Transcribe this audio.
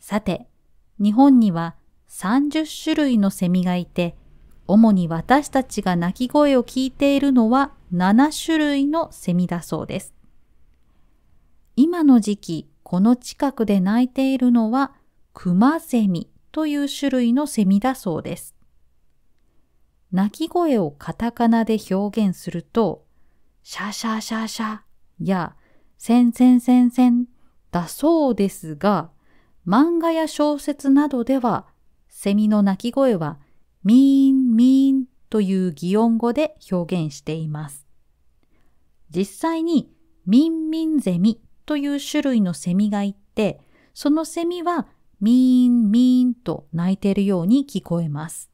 さて、日本には30種類のセミがいて、主に私たちが鳴き声を聞いているのは7種類のセミだそうです。今の時期、この近くで鳴いているのはクマセミという種類のセミだそうです。鳴き声をカタカナで表現すると、シャシャシャシャやセンセンセンセンだそうですが、漫画や小説などでは、セミの鳴き声は、みーんみーんという擬音語で表現しています。実際に、ミンミンゼミという種類のセミがいて、そのセミは、みーんみーんと鳴いているように聞こえます。